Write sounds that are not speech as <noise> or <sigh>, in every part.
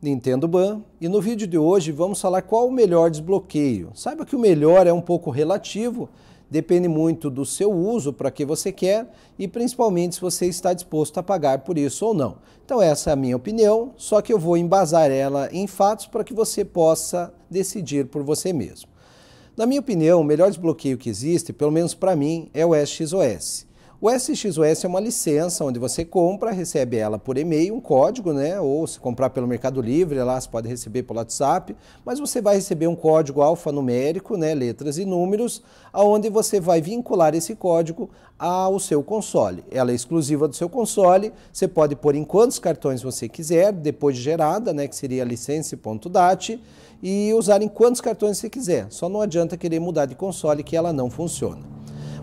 Nintendo Ban e no vídeo de hoje vamos falar qual o melhor desbloqueio. Saiba que o melhor é um pouco relativo, depende muito do seu uso, para que você quer e principalmente se você está disposto a pagar por isso ou não. Então essa é a minha opinião, só que eu vou embasar ela em fatos para que você possa decidir por você mesmo. Na minha opinião, o melhor desbloqueio que existe, pelo menos para mim, é o SXOS. O SXOS é uma licença onde você compra, recebe ela por e-mail, um código, né? Ou se comprar pelo Mercado Livre, lá você pode receber pelo WhatsApp, mas você vai receber um código alfanumérico, né? Letras e números, aonde você vai vincular esse código ao seu console. Ela é exclusiva do seu console, você pode pôr em quantos cartões você quiser, depois de gerada, né? Que seria license.dat, e usar em quantos cartões você quiser. Só não adianta querer mudar de console que ela não funciona.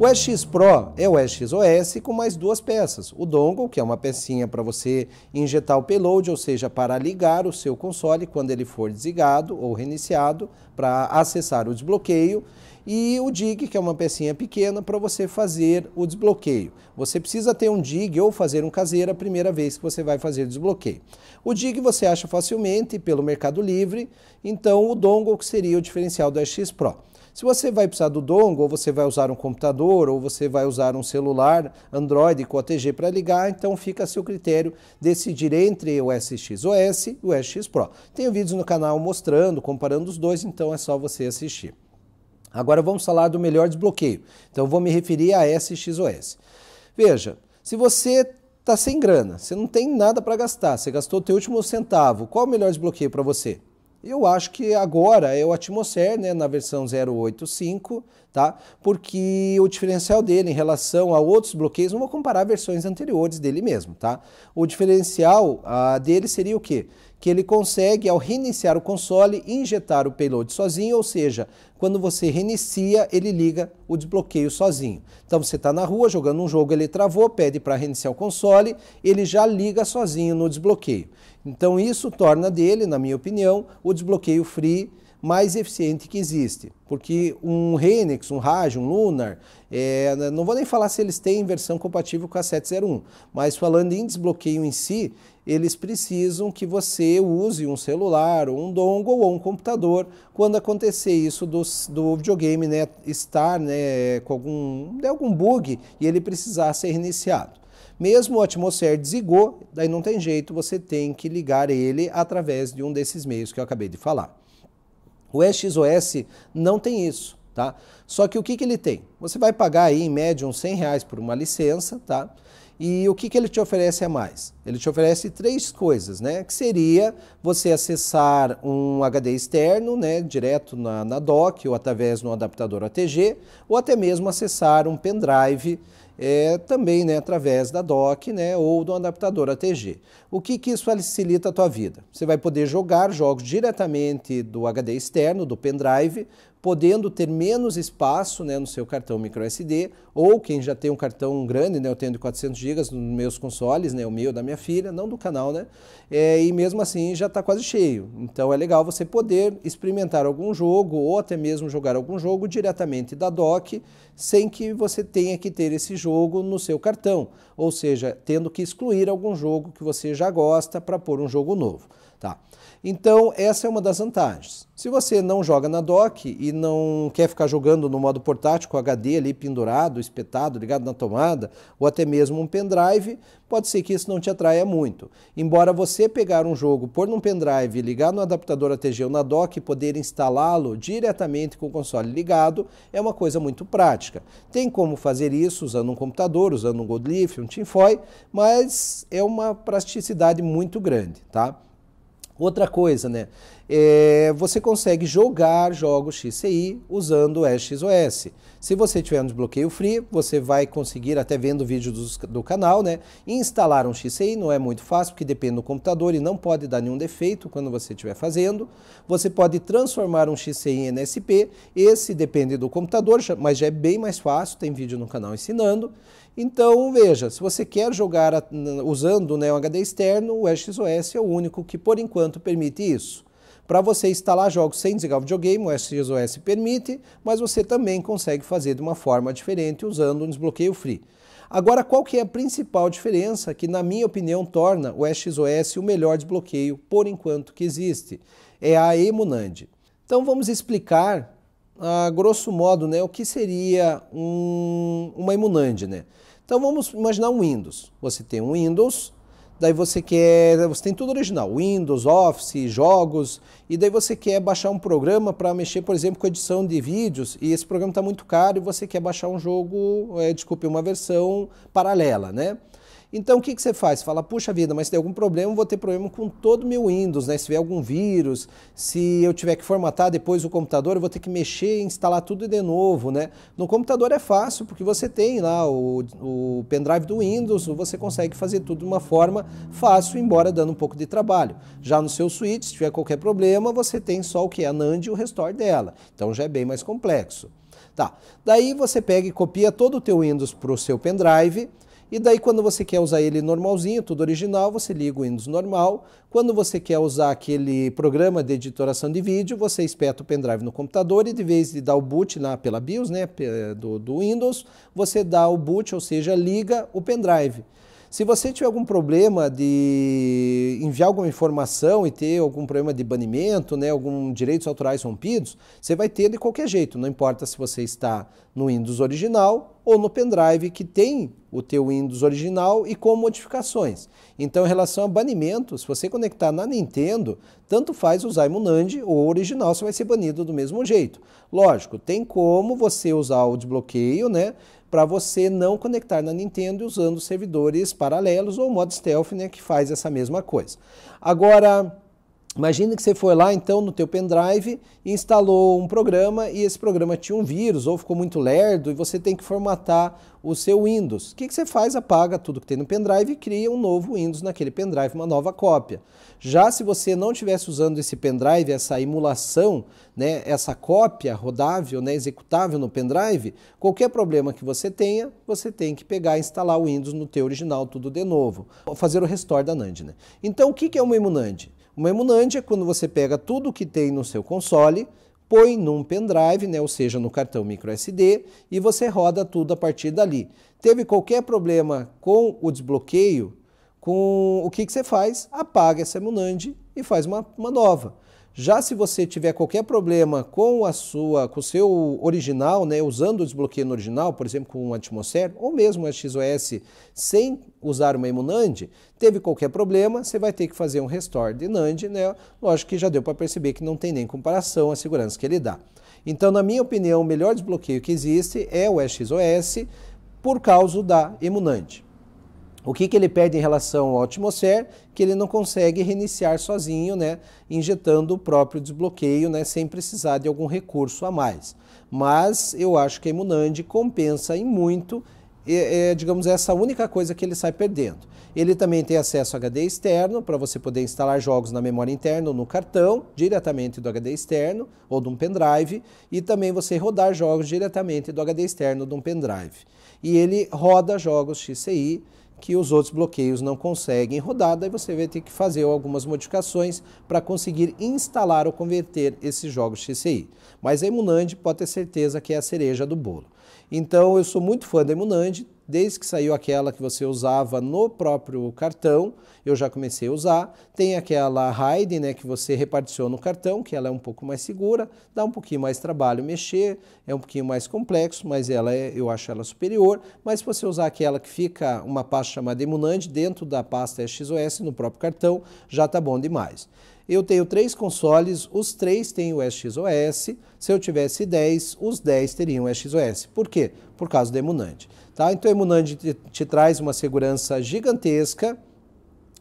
O SX Pro é o OS com mais duas peças. O dongle, que é uma pecinha para você injetar o payload, ou seja, para ligar o seu console quando ele for desligado ou reiniciado, para acessar o desbloqueio e o DIG, que é uma pecinha pequena, para você fazer o desbloqueio. Você precisa ter um DIG ou fazer um caseiro a primeira vez que você vai fazer desbloqueio. O DIG você acha facilmente pelo Mercado Livre, então o dongle que seria o diferencial do sx Pro. Se você vai precisar do dongle, ou você vai usar um computador, ou você vai usar um celular Android com OTG para ligar, então fica a seu critério decidir entre o SXOS e o SX Pro. Tenho vídeos no canal mostrando, comparando os dois, então é só você assistir. Agora vamos falar do melhor desbloqueio. Então eu vou me referir a SXOS. Veja, se você está sem grana, você não tem nada para gastar, você gastou o último centavo, qual o melhor desbloqueio para você? Eu acho que agora é o Atmosfer, né, na versão 085, tá? Porque o diferencial dele em relação a outros bloqueios, não vou comparar versões anteriores dele mesmo, tá? O diferencial ah, dele seria o quê? Que ele consegue, ao reiniciar o console, injetar o payload sozinho, ou seja, quando você reinicia, ele liga o desbloqueio sozinho. Então você está na rua jogando um jogo, ele travou, pede para reiniciar o console, ele já liga sozinho no desbloqueio. Então isso torna dele, na minha opinião, o desbloqueio free mais eficiente que existe. Porque um Renix, um Raj, um Lunar, é, não vou nem falar se eles têm versão compatível com a 701, mas falando em desbloqueio em si, eles precisam que você use um celular, ou um dongle ou um computador quando acontecer isso do, do videogame né, estar né, com algum, né, algum bug e ele precisar ser reiniciado. Mesmo o atmosfera desigou, daí não tem jeito, você tem que ligar ele através de um desses meios que eu acabei de falar. O XOS não tem isso, tá? Só que o que, que ele tem? Você vai pagar aí em média uns 100 reais por uma licença, tá? E o que, que ele te oferece a mais? Ele te oferece três coisas, né? Que seria você acessar um HD externo, né? Direto na, na DOC ou através de um adaptador ATG, ou até mesmo acessar um pendrive é, também né, através da DOC né, ou do adaptador ATG. O que, que isso facilita a tua vida? Você vai poder jogar jogos diretamente do HD externo, do pendrive, podendo ter menos espaço né, no seu cartão micro SD ou quem já tem um cartão grande, né, eu tenho de 400 GB nos meus consoles, né, o meu da minha filha, não do canal, né? É, e mesmo assim já está quase cheio. Então é legal você poder experimentar algum jogo ou até mesmo jogar algum jogo diretamente da dock, sem que você tenha que ter esse jogo no seu cartão, ou seja, tendo que excluir algum jogo que você já gosta para pôr um jogo novo, tá? Então essa é uma das vantagens. Se você não joga na dock e e não quer ficar jogando no modo portátil com HD ali pendurado, espetado, ligado na tomada, ou até mesmo um pendrive, pode ser que isso não te atraia muito. Embora você pegar um jogo, pôr num pendrive, ligar no adaptador ATG ou na dock e poder instalá-lo diretamente com o console ligado, é uma coisa muito prática. Tem como fazer isso usando um computador, usando um Godleaf, um Tinfoil, mas é uma praticidade muito grande, tá? Outra coisa, né? é, você consegue jogar jogos XCI usando o XOS. Se você tiver um desbloqueio free, você vai conseguir, até vendo o vídeo do, do, canal, né, instalar um XCI, não é muito fácil, porque depende do computador e não pode dar nenhum defeito quando você estiver fazendo. Você pode transformar um XCI em NSP, esse depende do computador, mas já é bem mais fácil, tem vídeo no canal ensinando. Então, veja, se você quer jogar usando né, um HD externo, o XOS é o único que, por enquanto, permite isso. Para você instalar jogos sem desligar o videogame, o SXOS permite, mas você também consegue fazer de uma forma diferente usando um desbloqueio free. Agora, qual que é a principal diferença que, na minha opinião, torna o SXOS o melhor desbloqueio por enquanto que existe? É a Emunand. Então vamos explicar, a grosso modo, né, o que seria um, uma Emunand. Né? Então vamos imaginar um Windows. Você tem um Windows daí você quer, você tem tudo original, Windows, Office, jogos, e daí você quer baixar um programa para mexer, por exemplo, com edição de vídeos, e esse programa está muito caro e você quer baixar um jogo, é, desculpe, uma versão paralela, né? Então o que, que você faz? Fala, puxa vida, mas se tem algum problema, eu vou ter problema com todo o meu Windows, né? Se tiver algum vírus, se eu tiver que formatar depois o computador, eu vou ter que mexer e instalar tudo de novo, né? No computador é fácil, porque você tem lá o, o pendrive do Windows, você consegue fazer tudo de uma forma fácil, embora dando um pouco de trabalho. Já no seu switch, se tiver qualquer problema, você tem só o que? A NAND e o restore dela. Então já é bem mais complexo. Tá. Daí você pega e copia todo o teu Windows para o seu pendrive, e daí quando você quer usar ele normalzinho, tudo original, você liga o Windows normal. Quando você quer usar aquele programa de editoração de vídeo, você espeta o pendrive no computador e de vez de dar o boot lá pela BIOS, né, do, do Windows, você dá o boot, ou seja, liga o pendrive. Se você tiver algum problema de enviar alguma informação e ter algum problema de banimento, né, algum direitos autorais rompidos, você vai ter de qualquer jeito, não importa se você está no Windows original ou no pendrive que tem o teu Windows original e com modificações. Então, em relação a banimento, se você conectar na Nintendo, tanto faz usar NAND ou original, você vai ser banido do mesmo jeito. Lógico, tem como você usar o desbloqueio, né? Para você não conectar na Nintendo usando servidores paralelos ou modo stealth, né? Que faz essa mesma coisa. Agora, Imagina que você foi lá então no teu pendrive e instalou um programa e esse programa tinha um vírus ou ficou muito lerdo e você tem que formatar o seu Windows. O que, que você faz? Apaga tudo que tem no pendrive e cria um novo Windows naquele pendrive, uma nova cópia. Já se você não estivesse usando esse pendrive, essa emulação, né, essa cópia rodável, né, executável no pendrive, qualquer problema que você tenha, você tem que pegar e instalar o Windows no teu original tudo de novo, fazer o restore da NAND. Né? Então o que, que é uma NAND? Uma emunante é quando você pega tudo que tem no seu console, põe num pendrive, né, ou seja, no cartão micro SD, e você roda tudo a partir dali. Teve qualquer problema com o desbloqueio, com o que, que você faz? Apaga essa emunand e faz uma, uma nova. Já se você tiver qualquer problema com a sua, com o seu original, né, usando o desbloqueio no original, por exemplo, com o Atmosphere, ou mesmo a XOS sem usar uma imunand, teve qualquer problema, você vai ter que fazer um restore de NAND, né? Lógico que já deu para perceber que não tem nem comparação a segurança que ele dá. Então, na minha opinião, o melhor desbloqueio que existe é o XOS por causa da imunand. O que, que ele perde em relação ao Atmosphere? Que ele não consegue reiniciar sozinho, né? injetando o próprio desbloqueio, né? sem precisar de algum recurso a mais. Mas eu acho que a Imunand compensa em muito, é, é, digamos, essa única coisa que ele sai perdendo. Ele também tem acesso a HD externo, para você poder instalar jogos na memória interna ou no cartão, diretamente do HD externo ou de um pendrive, e também você rodar jogos diretamente do HD externo ou de um pendrive. E ele roda jogos XCI, que os outros bloqueios não conseguem rodar, daí você vai ter que fazer algumas modificações para conseguir instalar ou converter esses jogos XCI. Mas a Emunand pode ter certeza que é a cereja do bolo. Então eu sou muito fã da Emunand, desde que saiu aquela que você usava no próprio cartão, eu já comecei a usar. Tem aquela Hide, né, que você reparticiona no cartão, que ela é um pouco mais segura, dá um pouquinho mais trabalho mexer, é um pouquinho mais complexo, mas ela é, eu acho ela superior. Mas se você usar aquela que fica uma pasta chamada Emunand dentro da pasta é XOS no próprio cartão, já está bom demais eu tenho três consoles, os três têm o XOS. Se eu tivesse 10, os 10 teriam o XOS. Por quê? Por causa do Emunand. Tá? Então, o Emunand te, te traz uma segurança gigantesca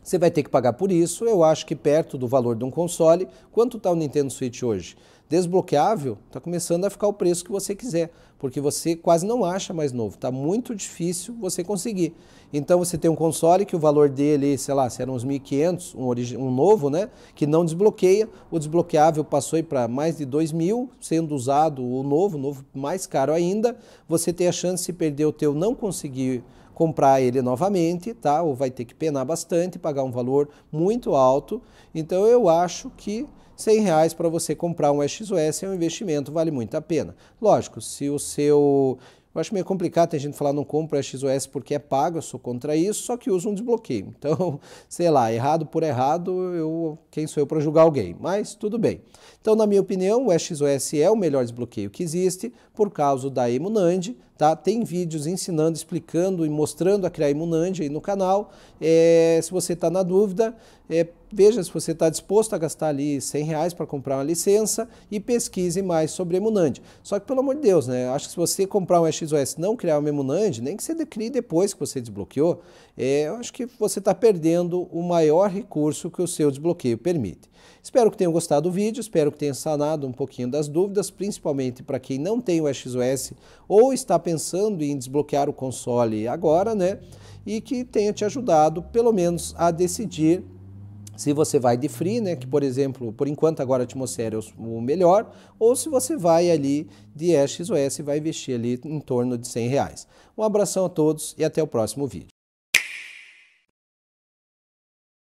você vai ter que pagar por isso, eu acho que perto do valor de um console. Quanto está o Nintendo Switch hoje? Desbloqueável, está começando a ficar o preço que você quiser, porque você quase não acha mais novo, está muito difícil você conseguir. Então você tem um console que o valor dele, sei lá, se era uns 1.500, um, um novo, né, que não desbloqueia, o desbloqueável passou para mais de 2.000, sendo usado o novo, novo mais caro ainda, você tem a chance, se perder o teu, não conseguir comprar ele novamente, tá? Ou vai ter que penar bastante, pagar um valor muito alto. Então eu acho que 100 reais para você comprar um SXOS é um investimento, vale muito a pena. Lógico, se o seu eu acho meio complicado, tem gente falar não compra XOS porque é pago, eu sou contra isso, só que usa um desbloqueio. <laughs> Então, sei lá, errado por errado, eu, quem sou eu para julgar alguém? Mas tudo bem. Então, na minha opinião, o XOS é o melhor desbloqueio que existe por causa da Emunand, tá? Tem vídeos ensinando, explicando e mostrando a criar Emunand aí no canal. É, se você está na dúvida, é, veja se você está disposto a gastar ali 100 reais para comprar uma licença e pesquise mais sobre Emunand. Só que, pelo amor de Deus, né? Acho que se você comprar um XOS e não criar uma Emunand, nem que você crie depois que você desbloqueou, é, eu acho que você está perdendo o maior recurso que o seu desbloqueio permite. Espero que tenham gostado do vídeo, espero que tenha sanado um pouquinho das dúvidas, principalmente para quem não tem o XOS ou está pensando em desbloquear o console agora, né? E que tenha te ajudado, pelo menos, a decidir se você vai de free, né, que por exemplo, por enquanto agora a atmosfera é o melhor, ou se você vai ali de SOS e vai investir ali em torno de 100 reais. Um abração a todos e até o próximo vídeo.